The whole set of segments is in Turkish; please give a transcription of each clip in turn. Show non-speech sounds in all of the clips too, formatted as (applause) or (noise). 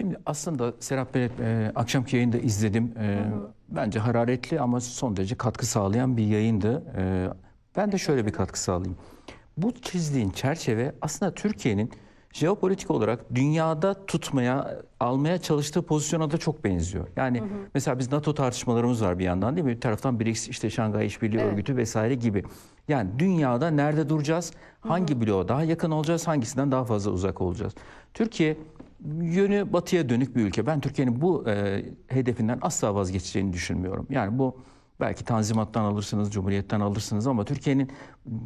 Şimdi aslında Serap Bey e, akşamki yayını da izledim. E, hı hı. Bence hararetli ama son derece katkı sağlayan bir yayındı. E, ben de şöyle bir katkı sağlayayım. Bu çizdiğin çerçeve aslında Türkiye'nin jeopolitik olarak dünyada tutmaya, almaya çalıştığı pozisyona da çok benziyor. Yani hı hı. mesela biz NATO tartışmalarımız var bir yandan değil mi? Bir taraftan BRICS, işte Şangay İşbirliği evet. Örgütü vesaire gibi. Yani dünyada nerede duracağız, hangi bloğa daha yakın olacağız, hangisinden daha fazla uzak olacağız? Türkiye yönü batıya dönük bir ülke. Ben Türkiye'nin bu e, hedefinden asla vazgeçeceğini düşünmüyorum. Yani bu belki Tanzimat'tan alırsınız, Cumhuriyet'ten alırsınız ama Türkiye'nin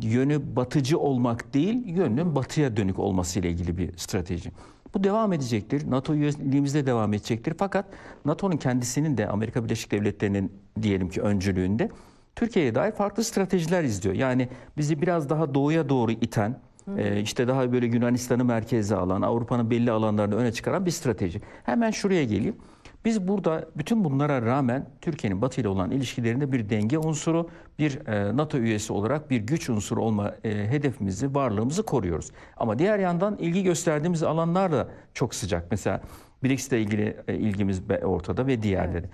yönü batıcı olmak değil, yönünün batıya dönük olması ile ilgili bir strateji. Bu devam edecektir. NATO üyeliğimizde devam edecektir. Fakat NATO'nun kendisinin de Amerika Birleşik Devletleri'nin diyelim ki öncülüğünde Türkiye'ye dair farklı stratejiler izliyor. Yani bizi biraz daha doğuya doğru iten, ee, işte daha böyle Yunanistan'ı merkeze alan, Avrupa'nın belli alanlarını öne çıkaran bir strateji. Hemen şuraya geleyim. Biz burada bütün bunlara rağmen Türkiye'nin Batı ile olan ilişkilerinde bir denge unsuru, bir e, NATO üyesi olarak bir güç unsuru olma e, hedefimizi, varlığımızı koruyoruz. Ama diğer yandan ilgi gösterdiğimiz alanlar da çok sıcak. Mesela BRICS ile ilgili e, ilgimiz ortada ve diğerleri. Evet.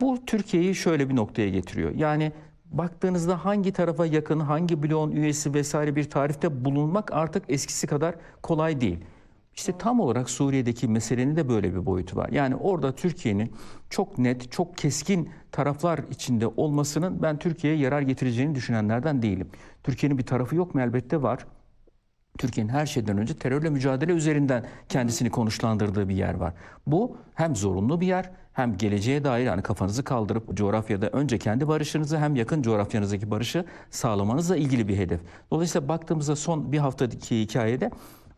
Bu Türkiye'yi şöyle bir noktaya getiriyor. Yani baktığınızda hangi tarafa yakın, hangi bloğun üyesi vesaire bir tarifte bulunmak artık eskisi kadar kolay değil. İşte tam olarak Suriye'deki meselenin de böyle bir boyutu var. Yani orada Türkiye'nin çok net, çok keskin taraflar içinde olmasının ben Türkiye'ye yarar getireceğini düşünenlerden değilim. Türkiye'nin bir tarafı yok mu? Elbette var. Türkiye'nin her şeyden önce terörle mücadele üzerinden kendisini konuşlandırdığı bir yer var. Bu hem zorunlu bir yer hem geleceğe dair yani kafanızı kaldırıp coğrafyada önce kendi barışınızı hem yakın coğrafyanızdaki barışı sağlamanızla ilgili bir hedef. Dolayısıyla baktığımızda son bir haftadaki hikayede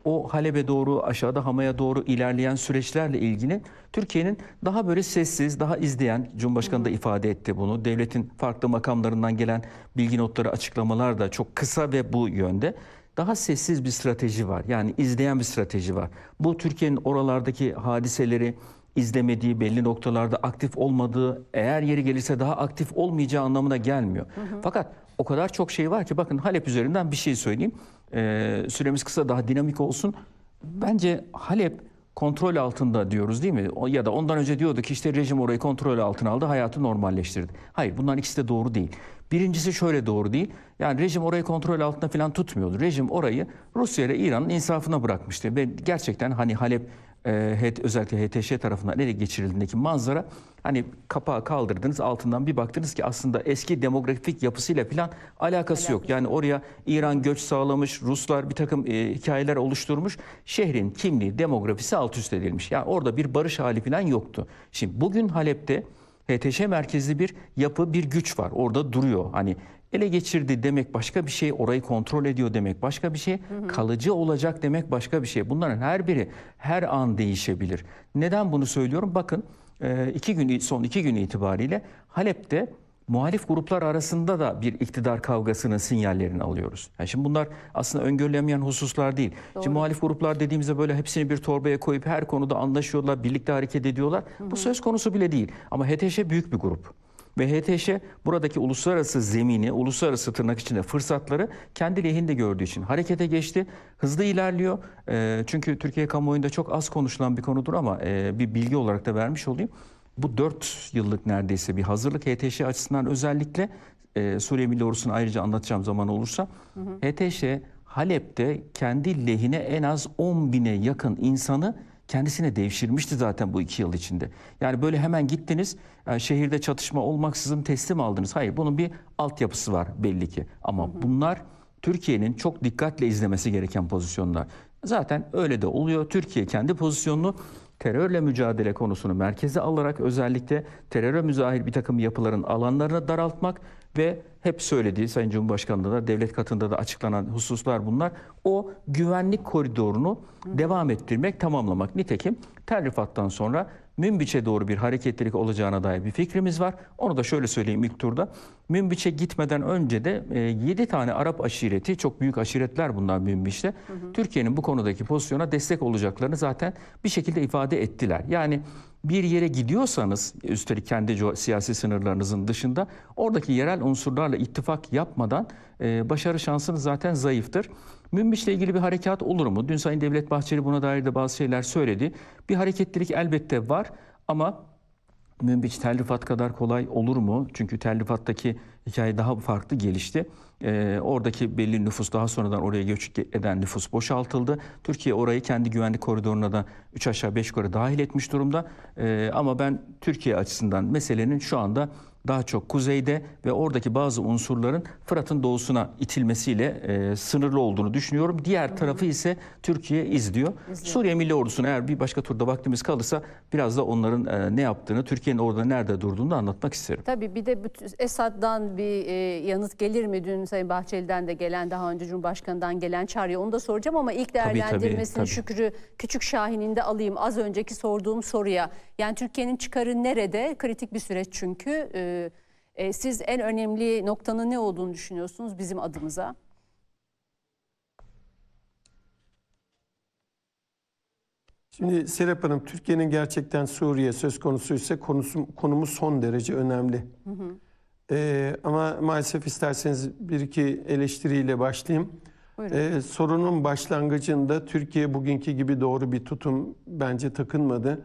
o Halep'e doğru aşağıda Hama'ya doğru ilerleyen süreçlerle ilgili Türkiye'nin daha böyle sessiz, daha izleyen Cumhurbaşkanı da ifade etti bunu. Devletin farklı makamlarından gelen bilgi notları, açıklamalar da çok kısa ve bu yönde daha sessiz bir strateji var. Yani izleyen bir strateji var. Bu Türkiye'nin oralardaki hadiseleri, izlemediği, belli noktalarda aktif olmadığı, eğer yeri gelirse daha aktif olmayacağı anlamına gelmiyor. Hı hı. Fakat o kadar çok şey var ki bakın Halep üzerinden bir şey söyleyeyim. Ee, süremiz kısa daha dinamik olsun. Bence Halep kontrol altında diyoruz değil mi? Ya da ondan önce diyorduk ki işte rejim orayı kontrol altına aldı, hayatı normalleştirdi. Hayır bunların ikisi de doğru değil. Birincisi şöyle doğru değil. Yani rejim orayı kontrol altında falan tutmuyordu. Rejim orayı Rusya ile İran'ın insafına bırakmıştı. Ve gerçekten hani Halep e, özellikle HTŞ tarafından ele geçirildiğindeki manzara hani kapağı kaldırdınız altından bir baktınız ki aslında eski demografik yapısıyla falan alakası Alak. yok. Yani oraya İran göç sağlamış, Ruslar bir takım e, hikayeler oluşturmuş. Şehrin kimliği, demografisi alt üst edilmiş. Yani orada bir barış hali falan yoktu. Şimdi bugün Halep'te HTŞ merkezli bir yapı, bir güç var. Orada duruyor. Hani ele geçirdi demek başka bir şey, orayı kontrol ediyor demek başka bir şey, hı hı. kalıcı olacak demek başka bir şey. Bunların her biri her an değişebilir. Neden bunu söylüyorum? Bakın e, iki gün son iki gün itibariyle Halep'te muhalif gruplar arasında da bir iktidar kavgasının sinyallerini alıyoruz. Yani şimdi bunlar aslında öngörülemeyen hususlar değil. Doğru. Şimdi muhalif gruplar dediğimizde böyle hepsini bir torbaya koyup her konuda anlaşıyorlar, birlikte hareket ediyorlar. Hı hı. Bu söz konusu bile değil. Ama HTŞ büyük bir grup. Ve HTŞ buradaki uluslararası zemini, uluslararası tırnak içinde fırsatları kendi lehinde gördüğü için harekete geçti. Hızlı ilerliyor. E, çünkü Türkiye kamuoyunda çok az konuşulan bir konudur ama e, bir bilgi olarak da vermiş olayım. Bu 4 yıllık neredeyse bir hazırlık HTŞ açısından özellikle e, Suriye Milli Ordusu'nu ayrıca anlatacağım zaman olursa. Hı hı. HTŞ Halep'te kendi lehine en az 10 bine yakın insanı kendisine devşirmişti zaten bu iki yıl içinde. Yani böyle hemen gittiniz e, şehirde çatışma olmaksızın teslim aldınız. Hayır bunun bir altyapısı var belli ki. Ama hı hı. bunlar Türkiye'nin çok dikkatle izlemesi gereken pozisyonlar. Zaten öyle de oluyor. Türkiye kendi pozisyonunu terörle mücadele konusunu merkeze alarak özellikle teröre müzahir bir takım yapıların alanlarını daraltmak ve hep söylediği Sayın Cumhurbaşkanı'nda da devlet katında da açıklanan hususlar bunlar. O güvenlik koridorunu devam ettirmek, tamamlamak. Nitekim terrifattan sonra Münbiç'e doğru bir hareketlilik olacağına dair bir fikrimiz var. Onu da şöyle söyleyeyim ilk turda. Münbiç'e gitmeden önce de e, 7 tane Arap aşireti, çok büyük aşiretler bunlar Münbiç'te. Türkiye'nin bu konudaki pozisyona destek olacaklarını zaten bir şekilde ifade ettiler. Yani bir yere gidiyorsanız üstelik kendi siyasi sınırlarınızın dışında oradaki yerel unsurlarla ittifak yapmadan e, başarı şansınız zaten zayıftır. Münbiş'le ilgili bir harekat olur mu? Dün Sayın Devlet Bahçeli buna dair de bazı şeyler söyledi. Bir hareketlilik elbette var ama Münbiç telifat kadar kolay olur mu? Çünkü telifattaki hikaye daha farklı gelişti. E, oradaki belli nüfus daha sonradan oraya göç eden nüfus boşaltıldı. Türkiye orayı kendi güvenlik koridoruna da 3 aşağı 5 yukarı dahil etmiş durumda. E, ama ben Türkiye açısından meselenin şu anda daha çok kuzeyde ve oradaki bazı unsurların Fırat'ın doğusuna itilmesiyle e, sınırlı olduğunu düşünüyorum. Diğer tarafı ise Türkiye izliyor. izliyor. Suriye Milli Ordusu'na eğer bir başka turda vaktimiz kalırsa biraz da onların e, ne yaptığını, Türkiye'nin orada nerede durduğunu anlatmak isterim. Tabii bir de Esad'dan bir e, yanıt gelir mi? Dün Sayın Bahçeli'den de gelen, daha önce Cumhurbaşkanı'ndan gelen çağrıya onu da soracağım ama ilk değerlendirmesini Şükrü Küçük şahininde alayım. Az önceki sorduğum soruya. Yani Türkiye'nin çıkarı nerede? Kritik bir süreç çünkü. E, ee, e, siz en önemli noktanın ne olduğunu düşünüyorsunuz bizim adımıza? Şimdi Serap Hanım, Türkiye'nin gerçekten Suriye söz konusu ise konusu, konumu son derece önemli. Hı hı. Ee, ama maalesef isterseniz bir iki eleştiriyle başlayayım. Ee, sorunun başlangıcında Türkiye bugünkü gibi doğru bir tutum bence takınmadı.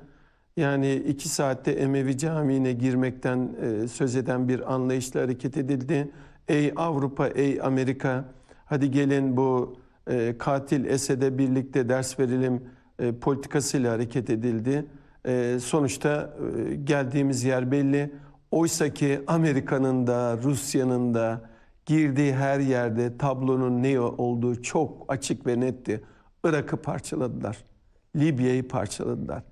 Yani iki saatte Emevi Camii'ne girmekten e, söz eden bir anlayışla hareket edildi. Ey Avrupa, ey Amerika, hadi gelin bu e, katil Esed'e birlikte ders verelim e, politikasıyla hareket edildi. E, sonuçta e, geldiğimiz yer belli. Oysa ki Amerika'nın da Rusya'nın da girdiği her yerde tablonun ne olduğu çok açık ve netti. Irak'ı parçaladılar. Libya'yı parçaladılar.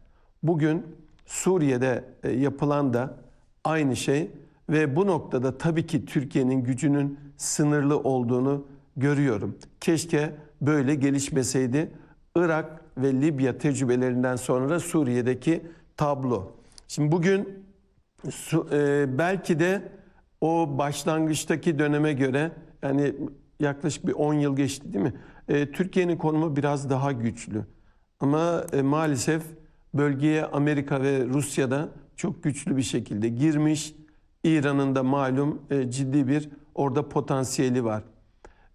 Bugün Suriye'de e, yapılan da aynı şey ve bu noktada tabii ki Türkiye'nin gücünün sınırlı olduğunu görüyorum. Keşke böyle gelişmeseydi. Irak ve Libya tecrübelerinden sonra Suriye'deki tablo. Şimdi bugün e, belki de o başlangıçtaki döneme göre yani yaklaşık bir 10 yıl geçti değil mi? E, Türkiye'nin konumu biraz daha güçlü. Ama maalesef bölgeye Amerika ve Rusya'da çok güçlü bir şekilde girmiş. İran'ın da malum e, ciddi bir orada potansiyeli var.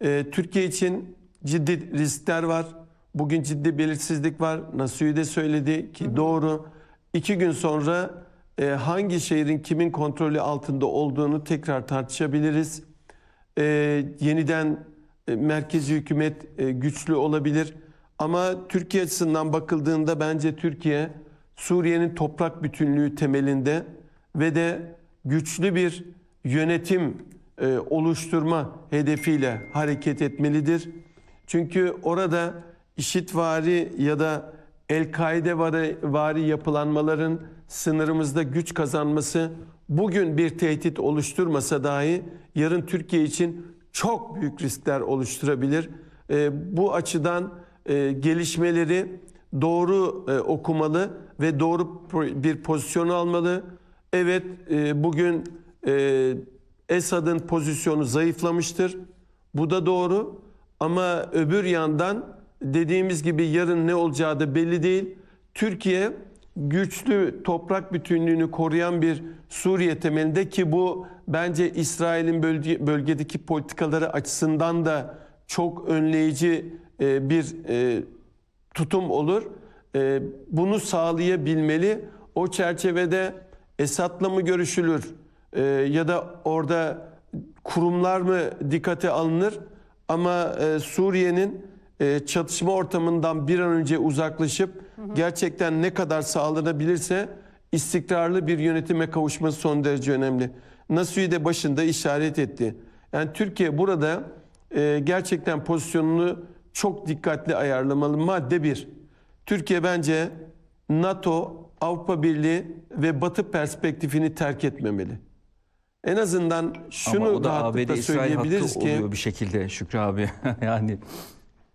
E, Türkiye için ciddi riskler var. Bugün ciddi belirsizlik var. Nasuhi de söyledi ki hı hı. doğru. İki gün sonra e, hangi şehrin kimin kontrolü altında olduğunu tekrar tartışabiliriz. E, yeniden e, merkezi hükümet e, güçlü olabilir. Ama Türkiye açısından bakıldığında bence Türkiye Suriye'nin toprak bütünlüğü temelinde ve de güçlü bir yönetim e, oluşturma hedefiyle hareket etmelidir. Çünkü orada işitvari ya da El-Kaide vari, vari yapılanmaların sınırımızda güç kazanması bugün bir tehdit oluşturmasa dahi yarın Türkiye için çok büyük riskler oluşturabilir. E, bu açıdan e, gelişmeleri doğru e, okumalı ve doğru bir pozisyon almalı. Evet e, bugün e, Esad'ın pozisyonu zayıflamıştır. Bu da doğru ama öbür yandan dediğimiz gibi yarın ne olacağı da belli değil. Türkiye güçlü toprak bütünlüğünü koruyan bir Suriye temelinde ki bu bence İsrail'in bölgedeki politikaları açısından da çok önleyici e, bir e, tutum olur. E, bunu sağlayabilmeli. O çerçevede Esad'la mı görüşülür ya da orada kurumlar mı dikkate alınır? Ama Suriye'nin çatışma ortamından bir an önce uzaklaşıp gerçekten ne kadar sağlanabilirse istikrarlı bir yönetime kavuşması son derece önemli. Nasuhi de başında işaret etti. Yani Türkiye burada e, gerçekten pozisyonunu çok dikkatli ayarlamalı. Madde 1. Türkiye bence NATO, Avrupa Birliği ve Batı perspektifini terk etmemeli. En azından şunu Ama o da ABD söyleyebiliriz ki oluyor bir şekilde Şükrü abi. (laughs) yani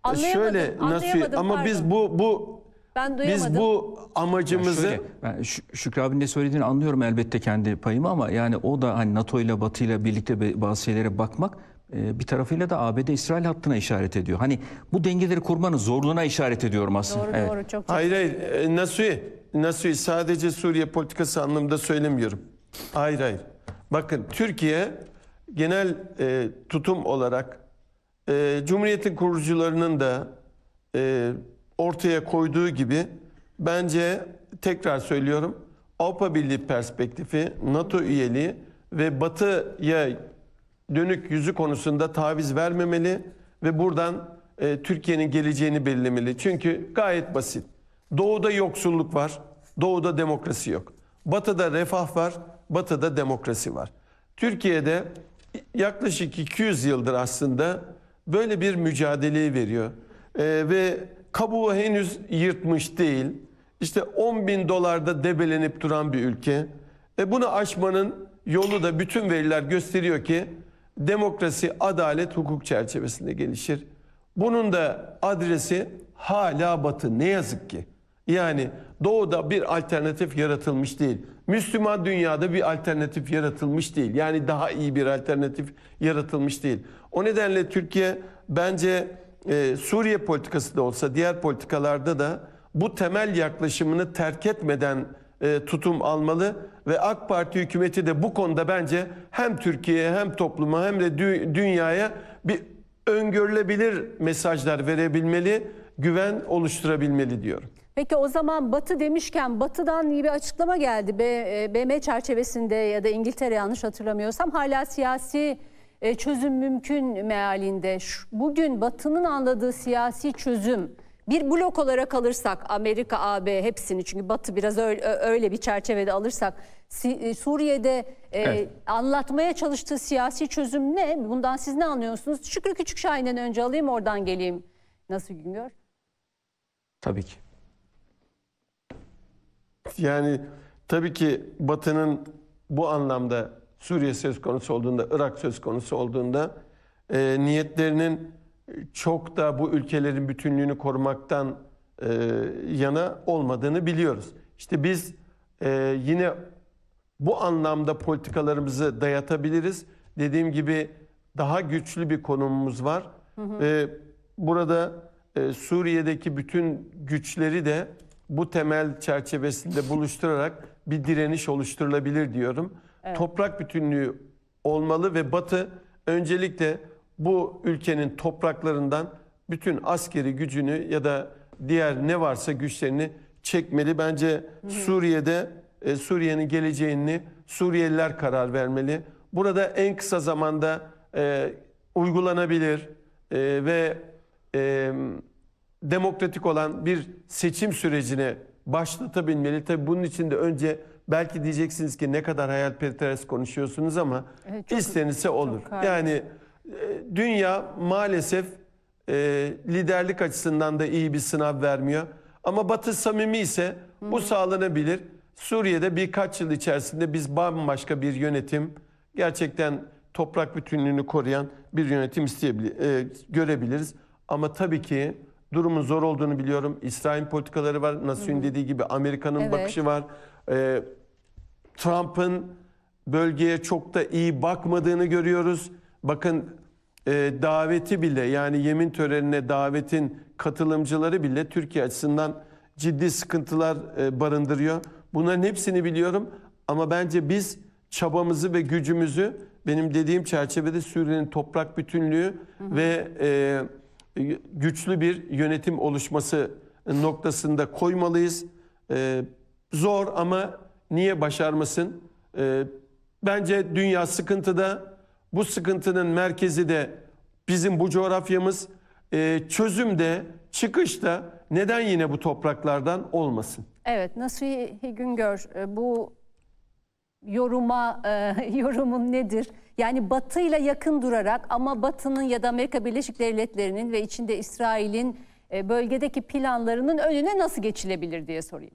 anlayamadım, şöyle anlayamadım, nasıl ama pardon. biz bu bu ben duyamadım. Biz bu amacımızı... Yani şöyle, ben Şükrü abinin ne söylediğini anlıyorum elbette kendi payımı ama yani o da hani NATO ile Batı ile birlikte bazı şeylere bakmak e, bir tarafıyla da ABD-İsrail hattına işaret ediyor. Hani bu dengeleri kurmanın zorluğuna işaret ediyorum aslında. Doğru evet. doğru çok, çok Hayır hayır e, Nasuhi, Nasuhi sadece Suriye politikası anlamında söylemiyorum. Hayır hayır. Bakın Türkiye genel e, tutum olarak e, Cumhuriyet'in kurucularının da e, ortaya koyduğu gibi bence tekrar söylüyorum Avrupa Birliği perspektifi, NATO üyeliği ve Batı'ya dönük yüzü konusunda taviz vermemeli ve buradan e, Türkiye'nin geleceğini belirlemeli. Çünkü gayet basit. Doğuda yoksulluk var, doğuda demokrasi yok. Batıda refah var, batıda demokrasi var. Türkiye'de yaklaşık 200 yıldır aslında böyle bir mücadeleyi veriyor. E, ve kabuğu henüz yırtmış değil. İşte 10 bin dolarda debelenip duran bir ülke. E, bunu aşmanın yolu da bütün veriler gösteriyor ki demokrasi, adalet, hukuk çerçevesinde gelişir. Bunun da adresi hala batı ne yazık ki. Yani doğuda bir alternatif yaratılmış değil. Müslüman dünyada bir alternatif yaratılmış değil. Yani daha iyi bir alternatif yaratılmış değil. O nedenle Türkiye bence e, Suriye politikası da olsa diğer politikalarda da bu temel yaklaşımını terk etmeden e, tutum almalı ve AK Parti hükümeti de bu konuda bence hem Türkiye'ye hem topluma hem de dünyaya bir öngörülebilir mesajlar verebilmeli, güven oluşturabilmeli diyorum. Peki o zaman Batı demişken Batı'dan iyi bir açıklama geldi. BM e, çerçevesinde ya da İngiltere yanlış hatırlamıyorsam hala siyasi e, çözüm mümkün mealinde. Bugün Batı'nın anladığı siyasi çözüm bir blok olarak alırsak Amerika, AB hepsini çünkü Batı biraz öyle, bir çerçevede alırsak e, Suriye'de e, evet. e, anlatmaya çalıştığı siyasi çözüm ne? Bundan siz ne anlıyorsunuz? Şükrü Küçük Şahin'den önce alayım oradan geleyim. Nasıl Güngör? Tabii ki. Yani tabii ki Batı'nın bu anlamda Suriye söz konusu olduğunda, Irak söz konusu olduğunda e, niyetlerinin çok da bu ülkelerin bütünlüğünü korumaktan e, yana olmadığını biliyoruz. İşte biz e, yine bu anlamda politikalarımızı dayatabiliriz. Dediğim gibi daha güçlü bir konumumuz var. Hı hı. E, burada e, Suriye'deki bütün güçleri de bu temel çerçevesinde buluşturarak bir direniş oluşturulabilir diyorum. Evet. Toprak bütünlüğü olmalı ve Batı öncelikle bu ülkenin topraklarından bütün askeri gücünü ya da diğer ne varsa güçlerini çekmeli. Bence Suriye'de e, Suriye'nin geleceğini Suriyeliler karar vermeli. Burada en kısa zamanda e, uygulanabilir e, ve e, demokratik olan bir seçim sürecine başlatabilmeli. Tabii bunun için de önce belki diyeceksiniz ki ne kadar hayalperest konuşuyorsunuz ama evet, çok, istenirse olur. Çok yani ee, dünya maalesef e, liderlik açısından da iyi bir sınav vermiyor. Ama Batı samimi ise bu sağlanabilir. Suriye'de birkaç yıl içerisinde biz bambaşka bir yönetim, gerçekten toprak bütünlüğünü koruyan bir yönetim isteyebilir, e, görebiliriz. Ama tabii ki durumun zor olduğunu biliyorum. İsrail politikaları var. Nasun dediği gibi Amerika'nın evet. bakışı var. E, Trump'ın bölgeye çok da iyi bakmadığını görüyoruz. Bakın e, daveti bile yani yemin törenine davetin katılımcıları bile Türkiye açısından ciddi sıkıntılar e, barındırıyor. Bunların hepsini biliyorum ama bence biz çabamızı ve gücümüzü benim dediğim çerçevede Suriye'nin toprak bütünlüğü hı hı. ve e, güçlü bir yönetim oluşması noktasında koymalıyız. E, zor ama niye başarmasın? E, bence dünya sıkıntıda. Bu sıkıntının merkezi de bizim bu coğrafyamız. E, çözüm de çıkış da neden yine bu topraklardan olmasın? Evet Nasuhi Güngör e, bu yoruma e, (laughs) yorumun nedir? Yani Batı'yla yakın durarak ama Batı'nın ya da Amerika Birleşik Devletleri'nin ve içinde İsrail'in e, bölgedeki planlarının önüne nasıl geçilebilir diye sorayım.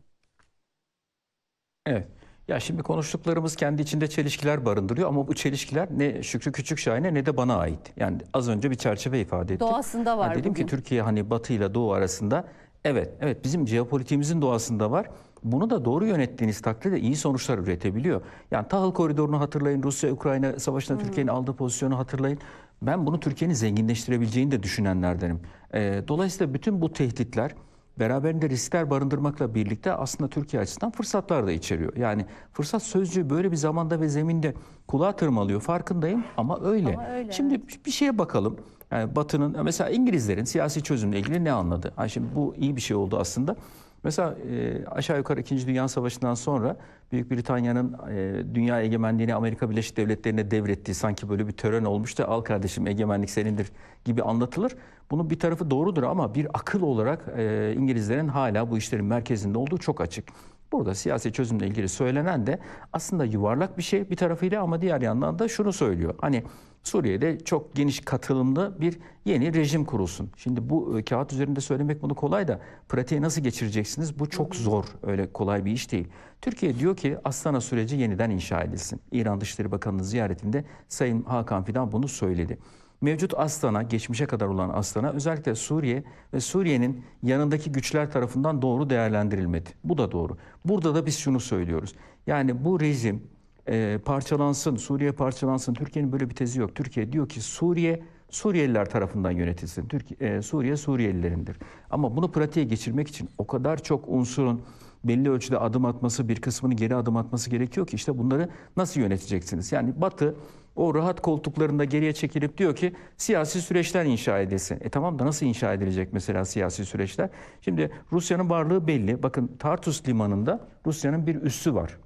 Evet. Ya şimdi konuştuklarımız kendi içinde çelişkiler barındırıyor ama bu çelişkiler ne Şükrü Küçük Şahin'e ne de bana ait. Yani az önce bir çerçeve ifade ettim. Doğasında var. Yani dedim bugün. ki Türkiye hani Batı ile Doğu arasında evet evet bizim jeopolitiğimizin doğasında var. Bunu da doğru yönettiğiniz takdirde iyi sonuçlar üretebiliyor. Yani tahıl koridorunu hatırlayın, Rusya-Ukrayna savaşında hmm. Türkiye'nin aldığı pozisyonu hatırlayın. Ben bunu Türkiye'nin zenginleştirebileceğini de düşünenlerdenim. Ee, dolayısıyla bütün bu tehditler beraberinde riskler barındırmakla birlikte aslında Türkiye açısından fırsatlar da içeriyor. Yani fırsat sözcüğü böyle bir zamanda ve zeminde kulağa tırmalıyor farkındayım ama öyle. Ama öyle Şimdi evet. bir şeye bakalım. Yani Batı'nın mesela İngilizlerin siyasi çözümle ilgili ne anladı? Yani şimdi bu iyi bir şey oldu aslında. Mesela e, aşağı yukarı 2. Dünya Savaşı'ndan sonra Büyük Britanya'nın e, dünya egemenliğini Amerika Birleşik Devletleri'ne devrettiği sanki böyle bir tören olmuş da al kardeşim egemenlik senindir gibi anlatılır. Bunun bir tarafı doğrudur ama bir akıl olarak e, İngilizlerin hala bu işlerin merkezinde olduğu çok açık. Burada siyasi çözümle ilgili söylenen de aslında yuvarlak bir şey bir tarafıyla ama diğer yandan da şunu söylüyor. Hani Suriye'de çok geniş katılımlı bir yeni rejim kurulsun. Şimdi bu e, kağıt üzerinde söylemek bunu kolay da pratiğe nasıl geçireceksiniz? Bu çok zor. Öyle kolay bir iş değil. Türkiye diyor ki Astana süreci yeniden inşa edilsin. İran Dışişleri Bakanı'nın ziyaretinde Sayın Hakan Fidan bunu söyledi mevcut Aslan'a, geçmişe kadar olan Aslan'a özellikle Suriye ve Suriye'nin yanındaki güçler tarafından doğru değerlendirilmedi. Bu da doğru. Burada da biz şunu söylüyoruz. Yani bu rejim e, parçalansın, Suriye parçalansın. Türkiye'nin böyle bir tezi yok. Türkiye diyor ki Suriye Suriyeliler tarafından yönetilsin. Türkiye, e, Suriye Suriyelilerindir. Ama bunu pratiğe geçirmek için o kadar çok unsurun belli ölçüde adım atması, bir kısmını geri adım atması gerekiyor ki işte bunları nasıl yöneteceksiniz? Yani Batı o rahat koltuklarında geriye çekilip diyor ki siyasi süreçler inşa edilsin. E tamam da nasıl inşa edilecek mesela siyasi süreçler? Şimdi Rusya'nın varlığı belli. Bakın Tartus limanında Rusya'nın bir üssü var.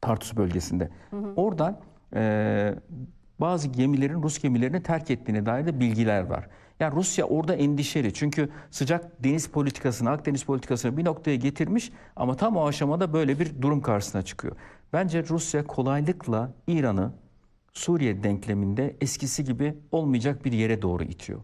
Tartus bölgesinde. Hı hı. Oradan e, bazı gemilerin Rus gemilerini terk ettiğine dair de bilgiler var. Yani Rusya orada endişeli. Çünkü sıcak deniz politikasını, Akdeniz politikasını bir noktaya getirmiş ama tam o aşamada böyle bir durum karşısına çıkıyor. Bence Rusya kolaylıkla İran'ı Suriye denkleminde eskisi gibi olmayacak bir yere doğru itiyor.